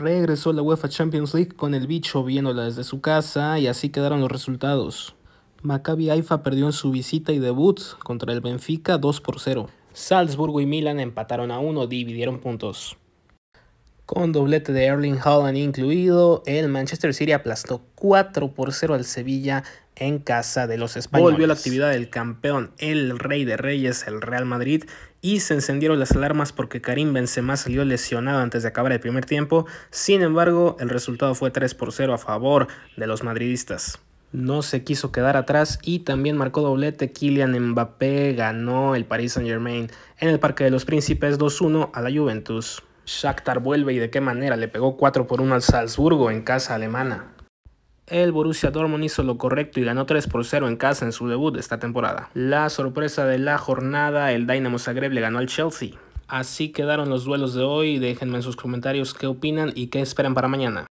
regresó la UEFA Champions League con el bicho viéndola desde su casa y así quedaron los resultados. Maccabi Haifa perdió en su visita y debut contra el Benfica 2 por 0. Salzburgo y Milan empataron a 1, dividieron puntos con doblete de Erling Haaland incluido, el Manchester City aplastó 4 por 0 al Sevilla en casa de los españoles. Volvió la actividad del campeón, el rey de reyes, el Real Madrid, y se encendieron las alarmas porque Karim Benzema salió lesionado antes de acabar el primer tiempo. Sin embargo, el resultado fue 3 por 0 a favor de los madridistas. No se quiso quedar atrás y también marcó doblete. Kylian Mbappé ganó el Paris Saint-Germain en el Parque de los Príncipes 2-1 a la Juventus. Shakhtar vuelve y de qué manera le pegó 4 por 1 al Salzburgo en casa alemana. El Borussia Dortmund hizo lo correcto y ganó 3 por 0 en casa en su debut esta temporada. La sorpresa de la jornada, el Dynamo Zagreb le ganó al Chelsea. Así quedaron los duelos de hoy, déjenme en sus comentarios qué opinan y qué esperan para mañana.